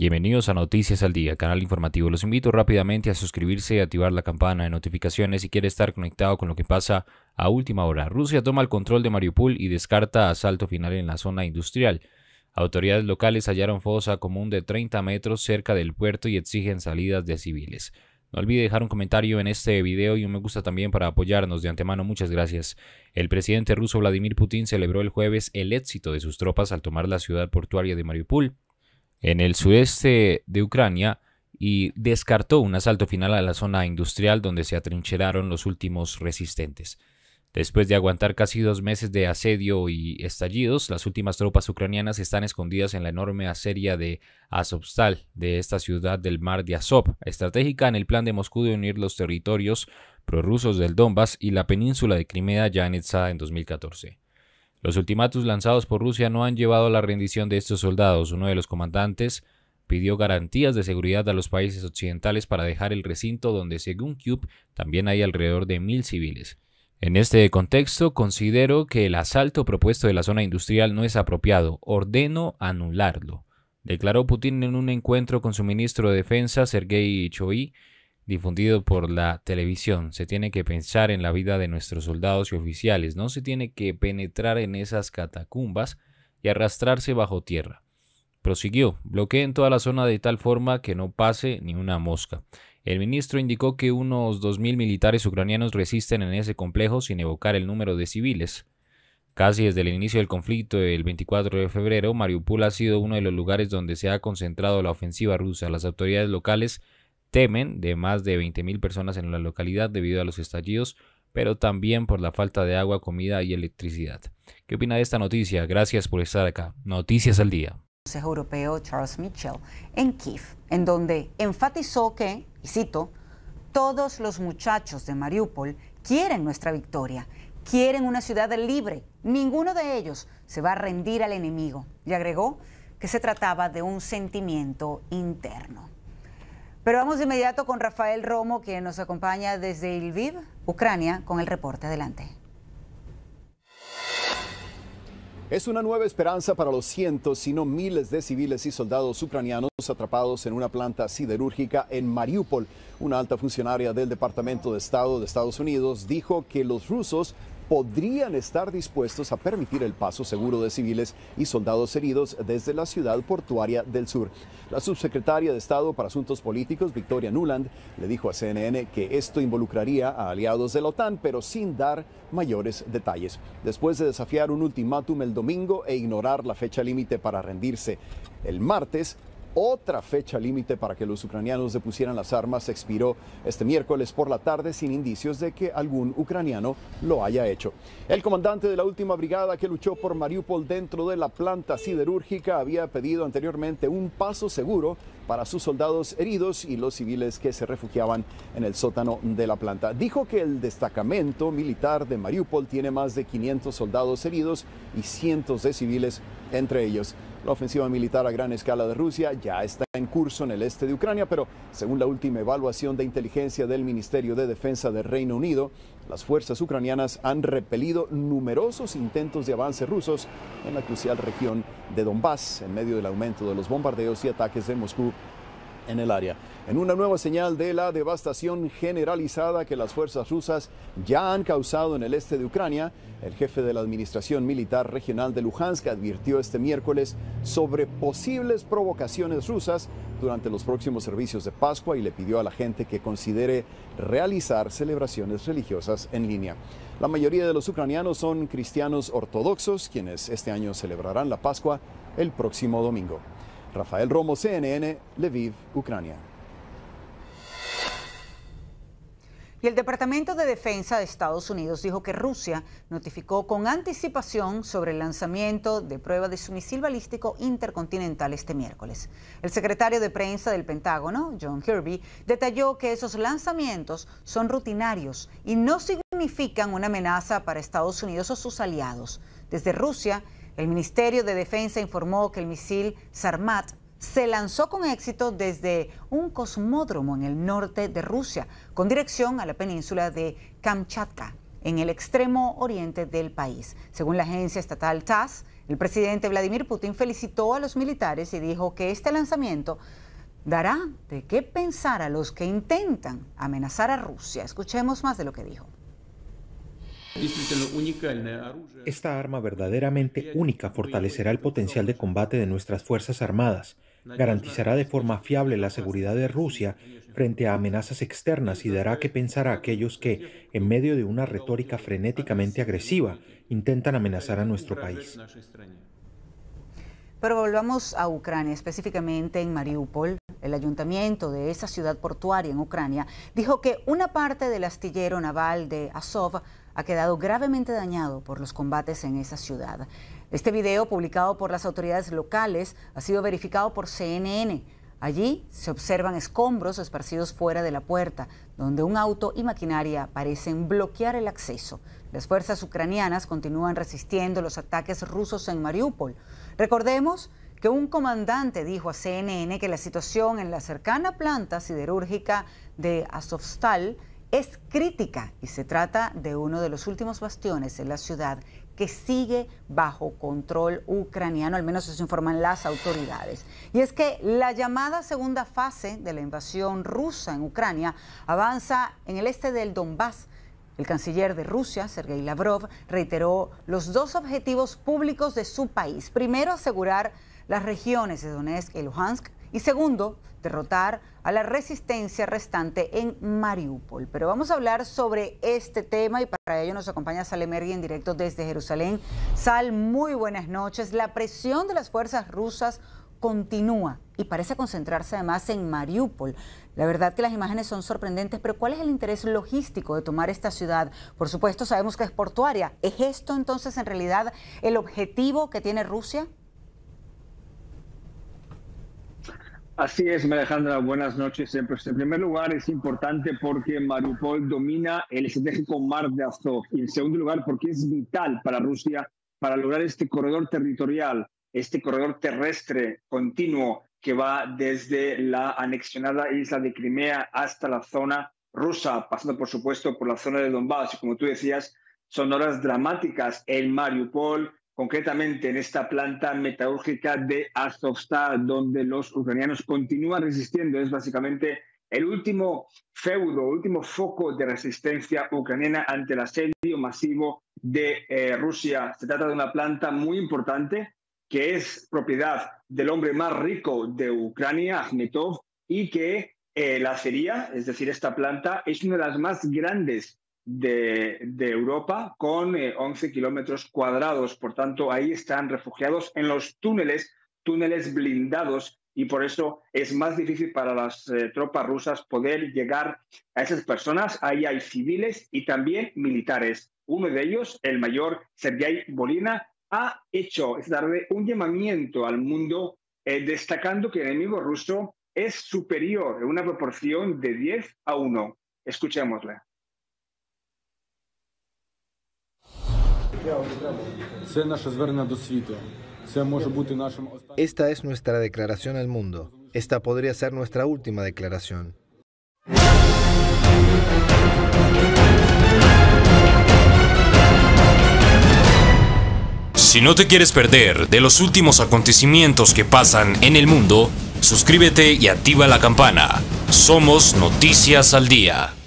Bienvenidos a Noticias al Día, canal informativo. Los invito rápidamente a suscribirse y activar la campana de notificaciones si quiere estar conectado con lo que pasa a última hora. Rusia toma el control de Mariupol y descarta asalto final en la zona industrial. Autoridades locales hallaron fosa común de 30 metros cerca del puerto y exigen salidas de civiles. No olvide dejar un comentario en este video y un me gusta también para apoyarnos de antemano. Muchas gracias. El presidente ruso Vladimir Putin celebró el jueves el éxito de sus tropas al tomar la ciudad portuaria de Mariupol en el sudeste de Ucrania y descartó un asalto final a la zona industrial donde se atrincheraron los últimos resistentes. Después de aguantar casi dos meses de asedio y estallidos, las últimas tropas ucranianas están escondidas en la enorme aseria de Azovstal, de esta ciudad del mar de Azov, estratégica en el plan de Moscú de unir los territorios prorrusos del Donbass y la península de Crimea ya anexada en 2014. Los ultimátums lanzados por Rusia no han llevado a la rendición de estos soldados. Uno de los comandantes pidió garantías de seguridad a los países occidentales para dejar el recinto donde, según Cube, también hay alrededor de mil civiles. En este contexto, considero que el asalto propuesto de la zona industrial no es apropiado. Ordeno anularlo, declaró Putin en un encuentro con su ministro de Defensa, Sergei Choi, difundido por la televisión. Se tiene que pensar en la vida de nuestros soldados y oficiales, no se tiene que penetrar en esas catacumbas y arrastrarse bajo tierra. Prosiguió, bloqueen toda la zona de tal forma que no pase ni una mosca. El ministro indicó que unos 2.000 militares ucranianos resisten en ese complejo sin evocar el número de civiles. Casi desde el inicio del conflicto, el 24 de febrero, Mariupol ha sido uno de los lugares donde se ha concentrado la ofensiva rusa. Las autoridades locales temen de más de 20.000 personas en la localidad debido a los estallidos, pero también por la falta de agua, comida y electricidad. ¿Qué opina de esta noticia? Gracias por estar acá. Noticias al día. Consejo Europeo Charles Mitchell en Kiev, en donde enfatizó que, y cito, todos los muchachos de Mariupol quieren nuestra victoria, quieren una ciudad libre, ninguno de ellos se va a rendir al enemigo. Y agregó que se trataba de un sentimiento interno. Pero vamos de inmediato con Rafael Romo, que nos acompaña desde Lviv, Ucrania, con el reporte. Adelante. Es una nueva esperanza para los cientos, si no miles de civiles y soldados ucranianos atrapados en una planta siderúrgica en Mariupol. Una alta funcionaria del Departamento de Estado de Estados Unidos dijo que los rusos podrían estar dispuestos a permitir el paso seguro de civiles y soldados heridos desde la ciudad portuaria del sur. La subsecretaria de Estado para Asuntos Políticos, Victoria Nuland, le dijo a CNN que esto involucraría a aliados de la OTAN, pero sin dar mayores detalles. Después de desafiar un ultimátum el domingo e ignorar la fecha límite para rendirse, el martes otra fecha límite para que los ucranianos depusieran las armas expiró este miércoles por la tarde sin indicios de que algún ucraniano lo haya hecho. El comandante de la última brigada que luchó por Mariupol dentro de la planta siderúrgica había pedido anteriormente un paso seguro para sus soldados heridos y los civiles que se refugiaban en el sótano de la planta. Dijo que el destacamento militar de Mariupol tiene más de 500 soldados heridos y cientos de civiles entre ellos. La ofensiva militar a gran escala de Rusia ya está en curso en el este de Ucrania, pero según la última evaluación de inteligencia del Ministerio de Defensa del Reino Unido, las fuerzas ucranianas han repelido numerosos intentos de avance rusos en la crucial región de Donbass, en medio del aumento de los bombardeos y ataques de Moscú en el área, en una nueva señal de la devastación generalizada que las fuerzas rusas ya han causado en el este de Ucrania. El jefe de la Administración Militar Regional de Luhansk advirtió este miércoles sobre posibles provocaciones rusas durante los próximos servicios de Pascua y le pidió a la gente que considere realizar celebraciones religiosas en línea. La mayoría de los ucranianos son cristianos ortodoxos, quienes este año celebrarán la Pascua el próximo domingo. Rafael Romo, CNN, Lviv, Ucrania. Y el Departamento de Defensa de Estados Unidos dijo que Rusia notificó con anticipación sobre el lanzamiento de prueba de su misil balístico intercontinental este miércoles. El secretario de prensa del Pentágono, John Kirby, detalló que esos lanzamientos son rutinarios y no significan una amenaza para Estados Unidos o sus aliados. Desde Rusia, el Ministerio de Defensa informó que el misil Sarmat se lanzó con éxito desde un cosmódromo en el norte de Rusia, con dirección a la península de Kamchatka, en el extremo oriente del país. Según la agencia estatal TASS, el presidente Vladimir Putin felicitó a los militares y dijo que este lanzamiento dará de qué pensar a los que intentan amenazar a Rusia. Escuchemos más de lo que dijo. Esta arma verdaderamente única fortalecerá el potencial de combate de nuestras Fuerzas Armadas, garantizará de forma fiable la seguridad de Rusia frente a amenazas externas y dará que pensar a aquellos que, en medio de una retórica frenéticamente agresiva, intentan amenazar a nuestro país. Pero volvamos a Ucrania, específicamente en Mariupol. El ayuntamiento de esa ciudad portuaria en Ucrania dijo que una parte del astillero naval de Azov ha quedado gravemente dañado por los combates en esa ciudad. Este video, publicado por las autoridades locales, ha sido verificado por CNN. Allí se observan escombros esparcidos fuera de la puerta, donde un auto y maquinaria parecen bloquear el acceso. Las fuerzas ucranianas continúan resistiendo los ataques rusos en Mariupol. Recordemos que un comandante dijo a CNN que la situación en la cercana planta siderúrgica de Azovstal es crítica y se trata de uno de los últimos bastiones en la ciudad que sigue bajo control ucraniano, al menos eso informan las autoridades. Y es que la llamada segunda fase de la invasión rusa en Ucrania avanza en el este del Donbass. El canciller de Rusia, Sergei Lavrov, reiteró los dos objetivos públicos de su país. Primero, asegurar las regiones de Donetsk y Luhansk y segundo, derrotar a la resistencia restante en Mariupol. Pero vamos a hablar sobre este tema y para ello nos acompaña Salemergui en directo desde Jerusalén. Sal, muy buenas noches. La presión de las fuerzas rusas continúa y parece concentrarse además en Mariupol. La verdad que las imágenes son sorprendentes, pero ¿cuál es el interés logístico de tomar esta ciudad? Por supuesto, sabemos que es portuaria. ¿Es esto entonces en realidad el objetivo que tiene Rusia? Así es, Alejandra, buenas noches. En primer lugar, es importante porque Mariupol domina el estratégico mar de Azov. Y en segundo lugar, porque es vital para Rusia para lograr este corredor territorial, este corredor terrestre continuo que va desde la anexionada isla de Crimea hasta la zona rusa, pasando por supuesto por la zona de Donbass. Como tú decías, son horas dramáticas en Mariupol, concretamente en esta planta metalúrgica de Azovstal, donde los ucranianos continúan resistiendo. Es básicamente el último feudo, último foco de resistencia ucraniana ante el asedio masivo de eh, Rusia. Se trata de una planta muy importante que es propiedad del hombre más rico de Ucrania, Akhmetov, y que eh, la acería, es decir, esta planta, es una de las más grandes de, Europa con 11 eh, kilómetros cuadrados. Por tanto, ahí están refugiados en los túneles, túneles blindados y por eso es más difícil para las eh, tropas rusas poder llegar a esas personas. Ahí hay civiles y también militares. Uno de ellos, el mayor Sergei Bolina, ha hecho un llamamiento al mundo eh, destacando que el enemigo ruso es superior en una proporción de 10 a 1. escuchémosle Esta es nuestra declaración al mundo. Esta podría ser nuestra última declaración. Si no te quieres perder de los últimos acontecimientos que pasan en el mundo, suscríbete y activa la campana. Somos Noticias al Día.